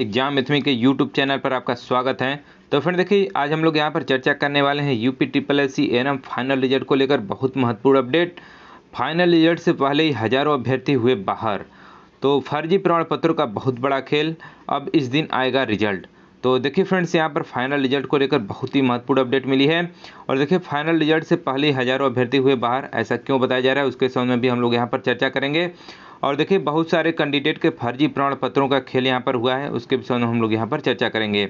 exam एथमी के YouTube channel पर आपका स्वागत है तो फ्रेंड देखिए आज हम लोग यहाँ पर चर्चा करने वाले हैं UP triple S C N final result को लेकर बहुत महत्वपूर्ण अपडेट फाइनल रिजल्ट से पहले ही हजारों अभ्यर्थी हुए बाहर तो फर्जी प्रमाण पत्रों का बहुत बड़ा खेल अब इस दिन आएगा रिजल्ट तो देखिए फ्रेंड्स यहाँ पर फाइनल रिजल्ट को लेकर बहुत ही महत्वपूर्ण अपडेट मिली है और देखिए फाइनल रिजल्ट से पहले हजारों अभ्यर्थी हुए बाहर ऐसा क्यों बताया जा रहा है उसके संबंध में भी हम लोग यहाँ पर चर्चा करेंगे और देखिए बहुत सारे कैंडिडेट के फर्जी प्रमाण पत्रों का खेल यहाँ पर हुआ है उसके विषय में हम लोग यहाँ पर चर्चा करेंगे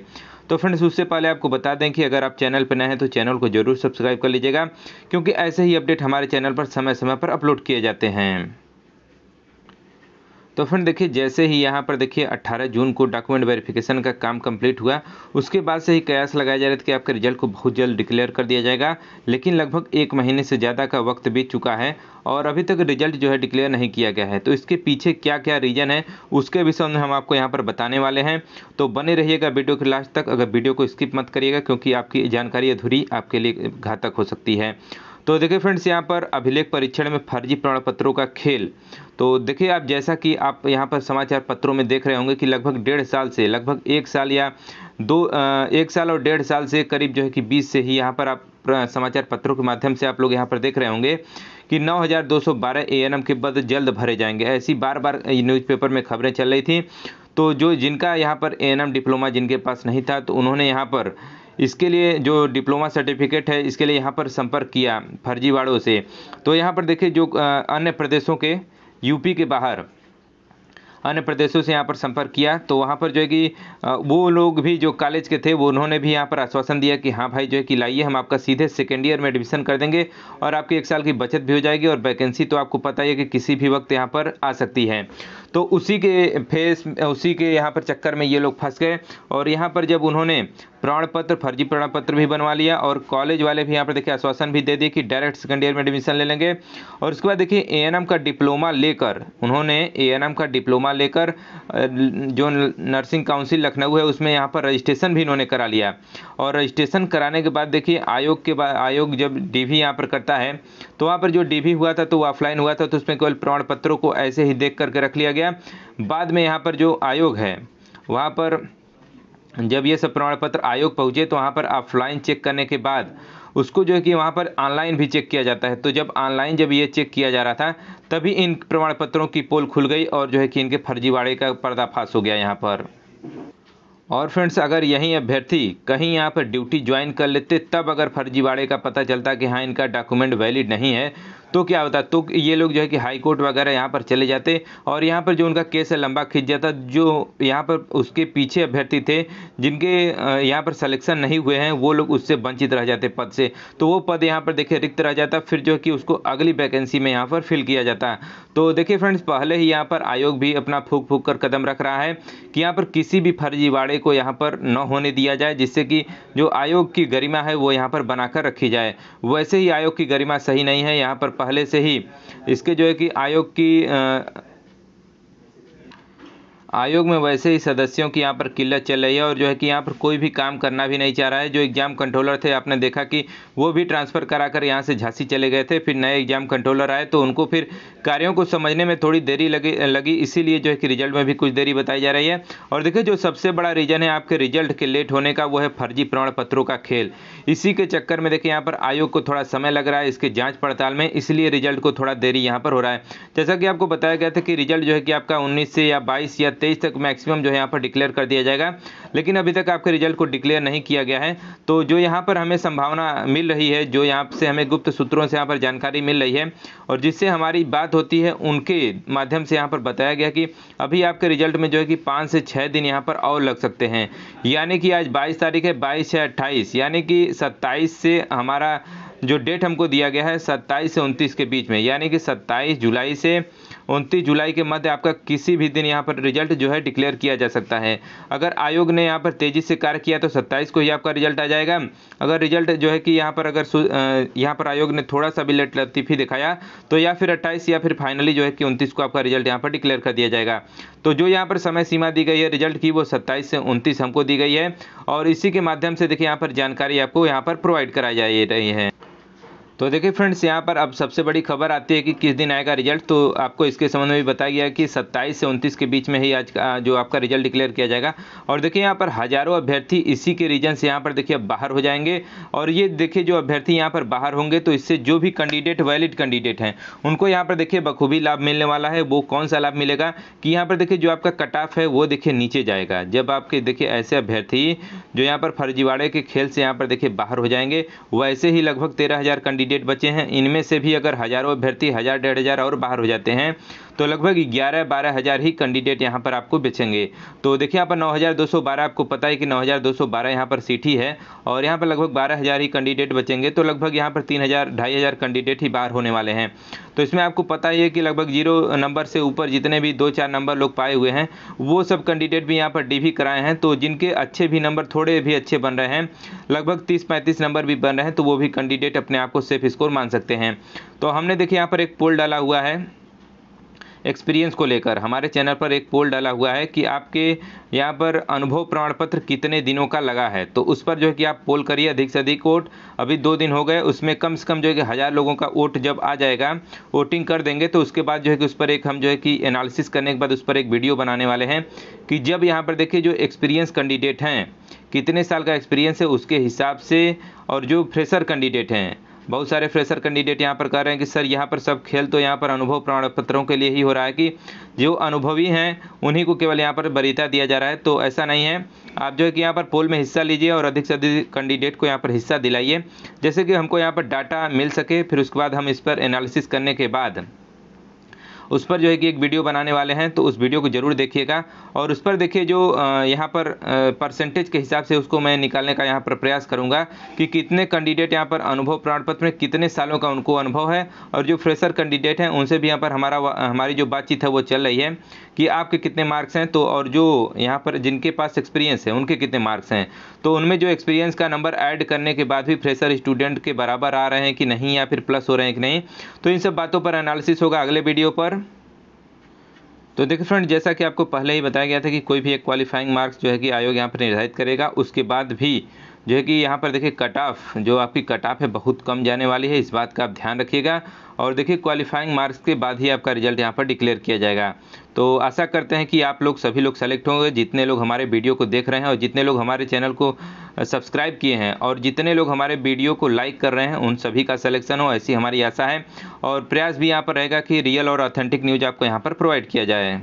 तो फ्रेंड्स उससे पहले आपको बता दें कि अगर आप चैनल पर नए हैं तो चैनल को जरूर सब्सक्राइब कर लीजिएगा क्योंकि ऐसे ही अपडेट हमारे चैनल पर समय समय पर अपलोड किए जाते हैं तो फिर देखिए जैसे ही यहाँ पर देखिए 18 जून को डॉक्यूमेंट वेरिफिकेशन का काम कंप्लीट हुआ उसके बाद से ही कयास लगाया जा रहा था कि आपके रिजल्ट को बहुत जल्द डिक्लेयर कर दिया जाएगा लेकिन लगभग एक महीने से ज़्यादा का वक्त बीत चुका है और अभी तक रिजल्ट जो है डिक्लेयर नहीं किया गया है तो इसके पीछे क्या क्या रीज़न है उसके विषय में हम आपको यहाँ पर बताने वाले हैं तो बने रहिएगा वीडियो के लास्ट तक अगर वीडियो को स्किप मत करिएगा क्योंकि आपकी जानकारी अधूरी आपके लिए घातक हो सकती है तो देखिए फ्रेंड्स यहाँ पर अभिलेख परीक्षण में फर्जी प्रमाण पत्रों का खेल तो देखिए आप जैसा कि आप यहाँ पर समाचार पत्रों में देख रहे होंगे कि लगभग डेढ़ साल से लगभग एक साल या दो एक साल और डेढ़ साल से करीब जो है कि बीस से ही यहाँ पर आप समाचार पत्रों के माध्यम से आप लोग यहाँ पर देख रहे होंगे कि 9,212 एएनएम के पद जल्द भरे जाएंगे ऐसी बार बार न्यूज़पेपर में खबरें चल रही थी तो जो जिनका यहाँ पर एएनएम डिप्लोमा जिनके पास नहीं था तो उन्होंने यहाँ पर इसके लिए जो डिप्लोमा सर्टिफिकेट है इसके लिए यहाँ पर संपर्क किया फर्जीवाड़ों से तो यहाँ पर देखिए जो अन्य प्रदेशों के यूपी के बाहर अन्य प्रदेशों से यहाँ पर संपर्क किया तो वहाँ पर जो है कि वो लोग भी जो कॉलेज के थे वो उन्होंने भी यहाँ पर आश्वासन दिया कि हाँ भाई जो है कि लाइए हम आपका सीधे सेकेंड ईयर में एडमिशन कर देंगे और आपकी एक साल की बचत भी हो जाएगी और वैकेंसी तो आपको पता ही है कि किसी भी वक्त यहाँ पर आ सकती है तो उसी के फेस उसी के यहाँ पर चक्कर में ये लोग फंस गए और यहाँ पर जब उन्होंने प्रमाण पत्र फर्जी प्रमाण पत्र भी बनवा लिया और कॉलेज वाले भी यहाँ पर देखिए आश्वासन भी दे दिए कि डायरेक्ट सेकेंड ईयर में एडमिशन ले लेंगे और उसके बाद देखिए ए का डिप्लोमा लेकर उन्होंने ए का डिप्लोमा करवा लेकर जो नर्सिंग काउंसिल लखनऊ है उसमें यहाँ पर रजिस्ट्रेशन भी इन्होंने करा लिया और रजिस्ट्रेशन कराने के बाद देखिए आयोग के बाद आयोग जब डीवी यहाँ पर करता है तो वहाँ पर जो डीवी हुआ था तो वो ऑफलाइन हुआ था तो उसमें केवल प्रमाण पत्रों को ऐसे ही देख करके रख लिया गया बाद में यहाँ पर जो आयोग है वहाँ पर जब ये सब प्रमाण पत्र आयोग पहुँचे तो वहाँ पर ऑफलाइन चेक करने के बाद उसको जो है कि वहाँ पर ऑनलाइन भी चेक किया जाता है तो जब ऑनलाइन जब ये चेक किया जा रहा था तभी इन प्रमाण पत्रों की पोल खुल गई और जो है कि इनके फर्जीवाड़े का पर्दाफाश हो गया यहाँ पर और फ्रेंड्स अगर यही अभ्यर्थी कहीं यहाँ पर ड्यूटी ज्वाइन कर लेते तब अगर फर्जीवाड़े का पता चलता कि हाँ इनका डॉक्यूमेंट वैलिड नहीं है तो क्या होता तो ये लोग जो है कि हाई कोर्ट वगैरह यहाँ पर चले जाते और यहाँ पर जो उनका केस है लंबा खींच जाता जो यहाँ पर उसके पीछे अभ्यर्थी थे जिनके यहाँ पर सलेक्शन नहीं हुए हैं वो लोग उससे वंचित रह जाते पद से तो वो पद यहाँ पर देखिए रिक्त रह जाता फिर जो है कि उसको अगली वैकेंसी में यहाँ पर फिल किया जाता तो देखिए फ्रेंड्स पहले ही यहाँ पर आयोग भी अपना फूक फूक कर कदम रख रहा है कि यहाँ पर किसी भी फर्जीवाड़े को यहाँ पर न होने दिया जाए जिससे कि जो आयोग की गरिमा है वो यहाँ पर बनाकर रखी जाए वैसे ही आयोग की गरिमा सही नहीं है यहाँ पर पहले से ही इसके जो है कि आयोग की आयोग में वैसे ही सदस्यों की यहाँ पर किल्लत चल रही है और जो है कि यहाँ पर कोई भी काम करना भी नहीं चाह रहा है जो एग्ज़ाम कंट्रोलर थे आपने देखा कि वो भी ट्रांसफ़र करा कर यहाँ से झांसी चले गए थे फिर नए एग्ज़ाम कंट्रोलर आए तो उनको फिर कार्यों को समझने में थोड़ी देरी लगी लगी इसीलिए जो है कि रिजल्ट में भी कुछ देरी बताई जा रही है और देखिए जो सबसे बड़ा रीज़न है आपके रिजल्ट के लेट होने का वो है फर्जी प्रमाण पत्रों का खेल इसी के चक्कर में देखिए यहाँ पर आयोग को थोड़ा समय लग रहा है इसके जाँच पड़ताल में इसलिए रिजल्ट को थोड़ा देरी यहाँ पर हो रहा है जैसा कि आपको बताया गया था कि रिजल्ट जो है कि आपका उन्नीस से या बाईस या तेईस तक मैक्सिमम जो है यहाँ पर डिक्लेयर कर दिया जाएगा लेकिन अभी तक आपके रिजल्ट को डिक्लेयर नहीं किया गया है तो जो यहाँ पर हमें संभावना मिल रही है जो यहाँ से हमें गुप्त सूत्रों से यहाँ पर जानकारी मिल रही है और जिससे हमारी बात होती है उनके माध्यम से यहाँ पर बताया गया कि अभी आपके रिजल्ट में जो है कि पाँच से छः दिन यहाँ पर और लग सकते हैं यानी कि आज बाईस तारीख है बाईस से अट्ठाईस यानी कि सत्ताईस से हमारा जो डेट हमको दिया गया है सत्ताईस से उनतीस के बीच में यानी कि सत्ताईस जुलाई से उनतीस जुलाई के मध्य आपका किसी भी दिन यहाँ पर रिजल्ट जो है डिक्लेयर किया जा सकता है अगर आयोग ने यहाँ पर तेज़ी से कार्य किया तो सत्ताईस को ही आपका रिजल्ट आ जाएगा अगर रिजल्ट जो है कि यहाँ पर अगर यहाँ पर आयोग ने थोड़ा सा भी लेट लतीफ़ी दिखाया तो या फिर अट्ठाईस या फिर फाइनली जो है कि उनतीस को आपका रिजल्ट यहाँ पर डिक्लेयर कर दिया जाएगा तो जो यहाँ पर समय सीमा दी गई है रिजल्ट की वो सत्ताईस से उनतीस हमको दी गई है और इसी के माध्यम से देखिए यहाँ पर जानकारी आपको यहाँ पर प्रोवाइड कराई जा रही है तो देखिए फ्रेंड्स यहाँ पर अब सबसे बड़ी खबर आती है कि किस दिन आएगा रिजल्ट तो आपको इसके संबंध में भी बताया गया कि 27 से 29 के बीच में ही आज का जो आपका रिजल्ट डिक्लेयर किया जाएगा और देखिए यहाँ पर हजारों अभ्यर्थी इसी के रीजन से यहाँ पर देखिए बाहर हो जाएंगे और ये देखिए जो अभ्यर्थी यहाँ पर बाहर होंगे तो इससे जो भी कैंडिडेट वैलिड कैंडिडेट हैं उनको यहाँ पर देखिए बखूबी लाभ मिलने वाला है वो कौन सा लाभ मिलेगा कि यहाँ पर देखिए जो आपका कट ऑफ है वो देखिए नीचे जाएगा जब आपके देखिए ऐसे अभ्यर्थी जो यहाँ पर फर्जीवाड़े के खेल से यहाँ पर देखिए बाहर हो जाएंगे वैसे ही लगभग तेरह कैंडिडेट कैंडिडेट बचे हैं इनमें से भी अगर हज़ारों अभ्यर्थी हज़ार डेढ़ हज़ार और बाहर हो जाते हैं तो लगभग ग्यारह बारह हज़ार ही कैंडिडेट यहाँ पर आपको बेचेंगे तो देखिए यहाँ पर नौ हज़ार दो सौ बारह आपको पता है कि नौ हज़ार दो सौ बारह यहाँ पर सीट ही है और यहाँ पर लगभग बारह हज़ार ही कैंडिडेट बचेंगे तो लगभग यहाँ पर तीन हज़ार ढाई हज़ार कैंडिडेट ही बाहर होने वाले हैं तो इसमें आपको पता ही है कि लगभग जीरो नंबर से ऊपर जितने भी दो चार नंबर लोग पाए हुए हैं वो सब कैंडिडेट भी यहाँ पर डी भी कराए हैं तो जिनके अच्छे भी नंबर थोड़े भी अच्छे बन रहे हैं लगभग तीस पैंतीस नंबर भी बन रहे हैं तो वो भी कैंडिडेट अपने आप को सेफ स्कोर मान सकते हैं तो हमने देखिए यहाँ पर एक पोल डाला हुआ है एक्सपीरियंस को लेकर हमारे चैनल पर एक पोल डाला हुआ है कि आपके यहाँ पर अनुभव प्रमाण पत्र कितने दिनों का लगा है तो उस पर जो है कि आप पोल करिए अधिक से अधिक वोट अभी दो दिन हो गए उसमें कम से कम जो है कि हज़ार लोगों का वोट जब आ जाएगा वोटिंग कर देंगे तो उसके बाद जो है कि उस पर एक हम जो है कि एनालिसिस करने के बाद उस पर एक वीडियो बनाने वाले हैं कि जब यहाँ पर देखिए जो एक्सपीरियंस कैंडिडेट हैं कितने साल का एक्सपीरियंस है उसके हिसाब से और जो फ्रेशर कैंडिडेट हैं बहुत सारे फ्रेशर कैंडिडेट यहाँ पर कह रहे हैं कि सर यहाँ पर सब खेल तो यहाँ पर अनुभव प्रमाण पत्रों के लिए ही हो रहा है कि जो अनुभवी हैं उन्हीं को केवल यहाँ पर वरीता दिया जा रहा है तो ऐसा नहीं है आप जो है कि यहाँ पर पोल में हिस्सा लीजिए और अधिक से अधिक कैंडिडेट को यहाँ पर हिस्सा दिलाइए जैसे कि हमको यहाँ पर डाटा मिल सके फिर उसके बाद हम इस पर एनालिसिस करने के बाद उस पर जो है कि एक वीडियो बनाने वाले हैं तो उस वीडियो को ज़रूर देखिएगा और उस पर देखिए जो यहाँ पर परसेंटेज के हिसाब से उसको मैं निकालने का यहाँ पर प्रयास करूँगा कि कितने कैंडिडेट यहाँ पर अनुभव प्रमाण पत्र में कितने सालों का उनको अनुभव है और जो फ्रेशर कैंडिडेट हैं उनसे भी यहाँ पर हमारा हमारी जो बातचीत है वो चल रही है कि आपके कितने मार्क्स हैं तो और जो यहाँ पर जिनके पास एक्सपीरियंस है उनके कितने मार्क्स हैं तो उनमें जो एक्सपीरियंस का नंबर ऐड करने के बाद भी फ्रेशर स्टूडेंट के बराबर आ रहे हैं कि नहीं या फिर प्लस हो रहे हैं कि नहीं तो इन सब बातों पर एनालिसिस होगा अगले वीडियो पर तो देखिए फ्रेंड जैसा कि आपको पहले ही बताया गया था कि कोई भी एक क्वालिफाइंग मार्क्स जो है कि आयोग यहाँ पर निर्धारित करेगा उसके बाद भी जो है कि यहाँ पर देखिए कट ऑफ जो आपकी कट ऑफ है बहुत कम जाने वाली है इस बात का आप ध्यान रखिएगा और देखिए क्वालिफाइंग मार्क्स के बाद ही आपका रिजल्ट यहाँ पर डिक्लेयर किया जाएगा तो आशा करते हैं कि आप लोग सभी लोग सेलेक्ट होंगे जितने लोग हमारे वीडियो को देख रहे हैं और जितने लोग हमारे चैनल को सब्सक्राइब किए हैं और जितने लोग हमारे वीडियो को लाइक कर रहे हैं उन सभी का सिलेक्शन हो ऐसी हमारी आशा है और प्रयास भी यहाँ पर रहेगा कि रियल और ऑथेंटिक न्यूज़ आपको यहाँ पर प्रोवाइड किया जाए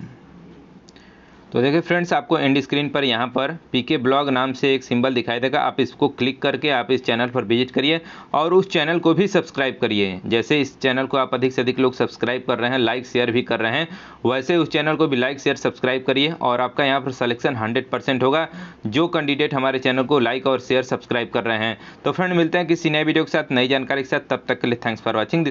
तो देखिए फ्रेंड्स आपको एंड स्क्रीन पर यहाँ पर पीके ब्लॉग नाम से एक सिंबल दिखाई देगा आप इसको क्लिक करके आप इस चैनल पर विजिट करिए और उस चैनल को भी सब्सक्राइब करिए जैसे इस चैनल को आप अधिक से अधिक लोग सब्सक्राइब कर रहे हैं लाइक शेयर भी कर रहे हैं वैसे उस चैनल को भी लाइक शेयर सब्सक्राइब करिए और आपका यहाँ पर सलेक्शन हंड्रेड होगा जो कैंडिडेट हमारे चैनल को लाइक और शेयर सब्सक्राइब कर रहे हैं तो फ्रेंड मिलते हैं किसी नए वीडियो के साथ नई जानकारी के साथ तब तक के लिए थैंक्स फॉर वॉचिंग